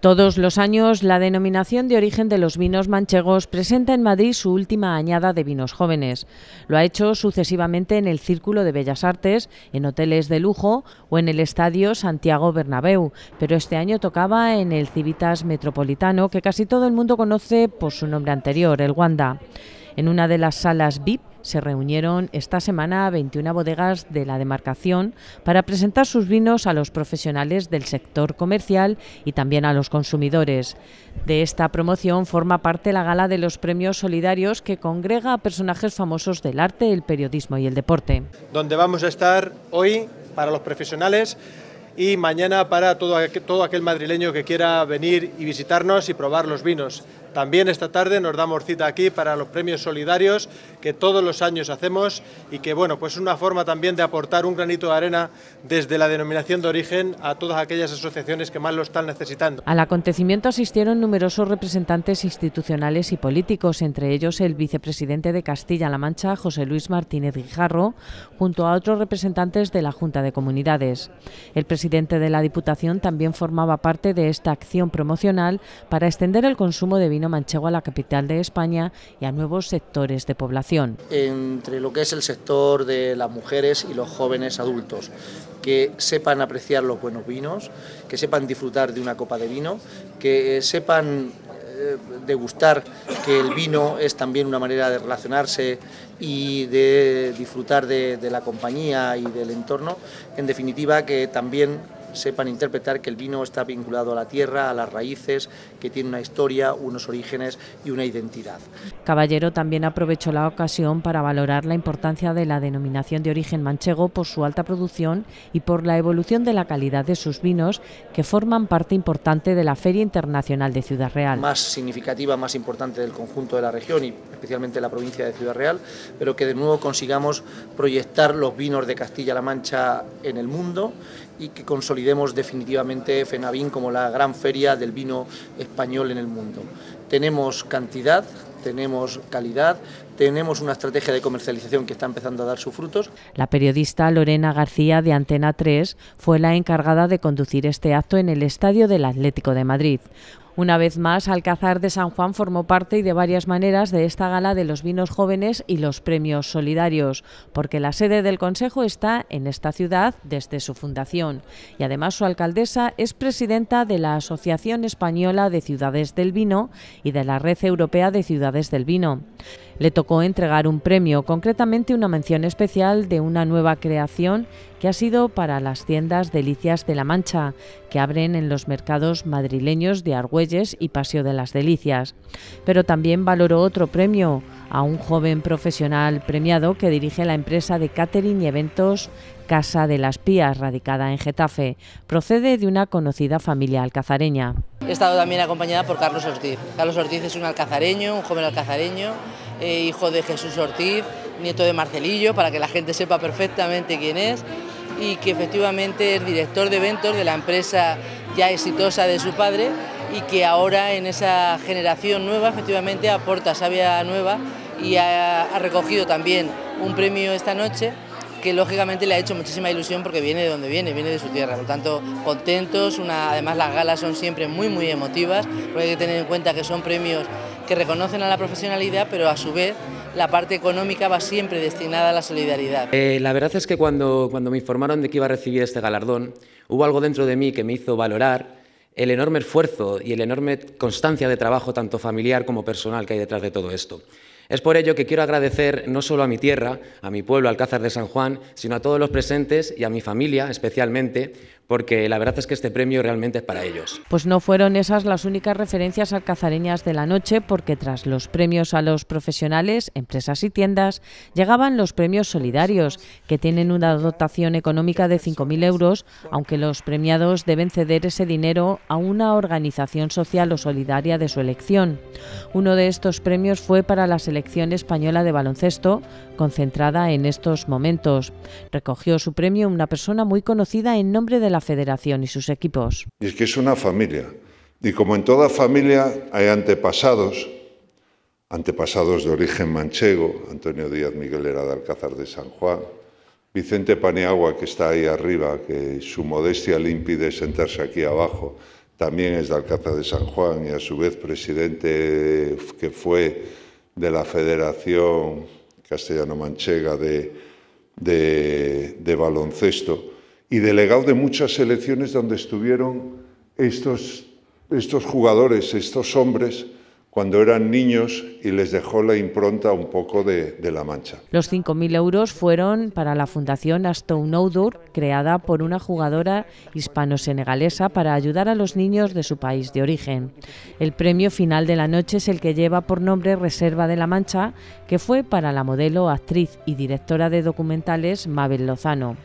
Todos los años, la denominación de origen de los vinos manchegos presenta en Madrid su última añada de vinos jóvenes. Lo ha hecho sucesivamente en el Círculo de Bellas Artes, en hoteles de lujo o en el Estadio Santiago Bernabéu, pero este año tocaba en el Civitas Metropolitano, que casi todo el mundo conoce por su nombre anterior, el Wanda. En una de las salas VIP se reunieron esta semana 21 bodegas de la demarcación para presentar sus vinos a los profesionales del sector comercial y también a los consumidores. De esta promoción forma parte la gala de los premios solidarios que congrega a personajes famosos del arte, el periodismo y el deporte. Donde vamos a estar hoy para los profesionales y mañana para todo, aquel madrileño que quiera venir y visitarnos y probar los vinos. También esta tarde nos damos cita aquí para los premios solidarios que todos los años hacemos y que, bueno, pues es una forma también de aportar un granito de arena desde la denominación de origen a todas aquellas asociaciones que más lo están necesitando. Al acontecimiento asistieron numerosos representantes institucionales y políticos, entre ellos el vicepresidente de Castilla-La Mancha, José Luis Martínez Guijarro, junto a otros representantes de la Junta de Comunidades. El presidente de la Diputación también formaba parte de esta acción promocional para extender el consumo de vino manchego a la capital de España y a nuevos sectores de población. Entre lo que es el sector de las mujeres y los jóvenes adultos, que sepan apreciar los buenos vinos, que sepan disfrutar de una copa de vino, que eh, sepan eh, degustar que el vino es también una manera de relacionarse y de disfrutar de la compañía y del entorno. En definitiva, que también sepan interpretar que el vino está vinculado a la tierra, a las raíces, que tiene una historia, unos orígenes y una identidad. Caballero también aprovechó la ocasión para valorar la importancia de la denominación de origen manchego por su alta producción y por la evolución de la calidad de sus vinos, que forman parte importante de la Feria Internacional de Ciudad Real. Más significativa, más importante del conjunto de la región y especialmente la provincia de Ciudad Real, pero que de nuevo consigamos proyectar los vinos de Castilla-La Mancha en el mundo y que consolidemos consolidemos definitivamente Fenavín como la gran feria del vino español en el mundo. Tenemos cantidad, tenemos calidad, tenemos una estrategia de comercialización que está empezando a dar sus frutos. La periodista Lorena García de Antena 3 fue la encargada de conducir este acto en el Estadio del Atlético de Madrid una vez más, Alcázar de San Juan formó parte y de varias maneras de esta gala de los vinos jóvenes y los premios solidarios, porque la sede del Consejo está en esta ciudad desde su fundación y además su alcaldesa es presidenta de la Asociación Española de Ciudades del Vino y de la Red Europea de Ciudades del Vino. Le tocó entregar un premio, concretamente una mención especial de una nueva creación que ha sido para las tiendas Delicias de la Mancha, que abren en los mercados madrileños de Argüelles y Paseo de las Delicias. Pero también valoró otro premio a un joven profesional premiado que dirige la empresa de catering y eventos Casa de las Pías, radicada en Getafe. Procede de una conocida familia alcazareña. He estado también acompañada por Carlos Ortiz. Carlos Ortiz es un alcazareño, un joven alcazareño eh, hijo de Jesús Ortiz, nieto de Marcelillo, para que la gente sepa perfectamente quién es, y que efectivamente es director de eventos de la empresa ya exitosa de su padre y que ahora en esa generación nueva efectivamente aporta Sabia nueva y ha, recogido también un premio esta noche que lógicamente le ha hecho muchísima ilusión porque viene de donde viene, viene de su tierra. Por lo tanto, contentos, además las galas son siempre muy, muy emotivas, porque hay que tener en cuenta que son premios que reconocen a la profesionalidad, pero a su vez la parte económica va siempre destinada a la solidaridad. Eh, la verdad es que cuando, cuando me informaron de que iba a recibir este galardón, hubo algo dentro de mí que me hizo valorar el enorme esfuerzo y el enorme constancia de trabajo, tanto familiar como personal, que hay detrás de todo esto. Es por ello que quiero agradecer no solo a mi tierra, a mi pueblo, Alcázar de San Juan, sino a todos los presentes y a mi familia especialmente, porque la verdad es que este premio realmente es para ellos. Pues no fueron esas las únicas referencias alcazareñas de la noche, porque tras los premios a los profesionales, empresas y tiendas, llegaban los premios solidarios, que tienen una dotación económica de 5.000 euros, aunque los premiados deben ceder ese dinero a una organización social o solidaria de su elección. Uno de estos premios fue para la selección española de baloncesto, concentrada en estos momentos. Recogió su premio una persona muy conocida en nombre de la federación y sus equipos. Es que es una familia. Y como en toda familia hay antepasados, antepasados de origen manchego, Antonio Díaz Miguel era de Alcázar de San Juan, Vicente Paniagua, que está ahí arriba, que su modestia le impide sentarse aquí abajo, también es de Alcázar de San Juan y a su vez presidente que fue de la Federación Castellano-Manchega de, de Baloncesto y delegado de muchas selecciones donde estuvieron estos, estos jugadores, estos hombres, cuando eran niños y les dejó la impronta un poco de, la mancha. Los 5.000 euros fueron para la Fundación Aston Odur, creada por una jugadora hispano-senegalesa para ayudar a los niños de su país de origen. El premio final de la noche es el que lleva por nombre Reserva de la Mancha, que fue para la modelo, actriz y directora de documentales Mabel Lozano.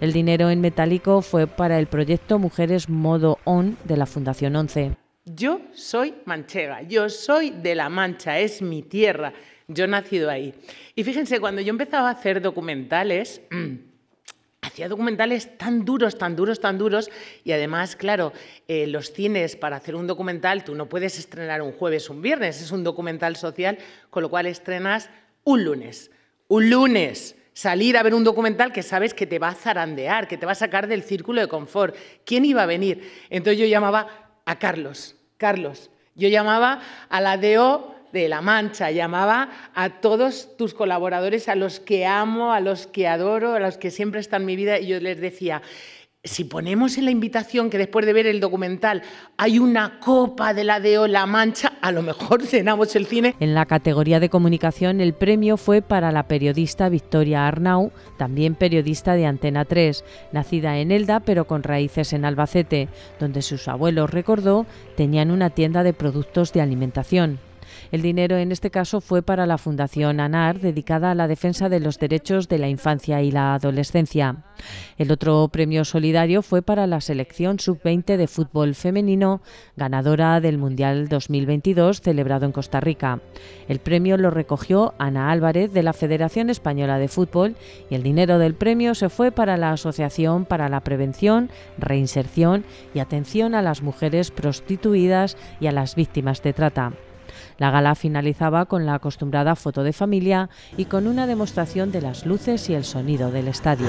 El dinero en metálico fue para el proyecto Mujeres Modo On de la Fundación 11. Yo soy manchega, yo soy de La Mancha, es mi tierra, yo he nacido ahí. Y fíjense, cuando yo empezaba a hacer documentales, mm, hacía documentales tan duros, tan duros, tan duros. Y además, claro, eh, los cines para hacer un documental, tú no puedes estrenar un jueves, un viernes, es un documental social, con lo cual estrenas un lunes. Un lunes salir a ver un documental que sabes que te va a zarandear, que te va a sacar del círculo de confort. ¿Quién iba a venir? Entonces yo llamaba a Carlos, Carlos. Yo llamaba a la DO de La Mancha, llamaba a todos tus colaboradores, a los que amo, a los que adoro, a los que siempre están en mi vida, y yo les decía, si ponemos en la invitación que después de ver el documental hay una copa de la de La Mancha, a lo mejor cenamos el cine. En la categoría de comunicación el premio fue para la periodista Victoria Arnau, también periodista de Antena 3, nacida en Elda pero con raíces en Albacete, donde sus abuelos, recordó, tenían una tienda de productos de alimentación. El dinero en este caso fue para la Fundación ANAR, dedicada a la defensa de los derechos de la infancia y la adolescencia. El otro premio solidario fue para la selección sub-20 de fútbol femenino, ganadora del Mundial 2022 celebrado en Costa Rica. El premio lo recogió Ana Álvarez de la Federación Española de Fútbol y el dinero del premio se fue para la Asociación para la Prevención, Reinserción y Atención a las Mujeres Prostituidas y a las Víctimas de Trata. La gala finalizaba con la acostumbrada foto de familia y con una demostración de las luces y el sonido del estadio.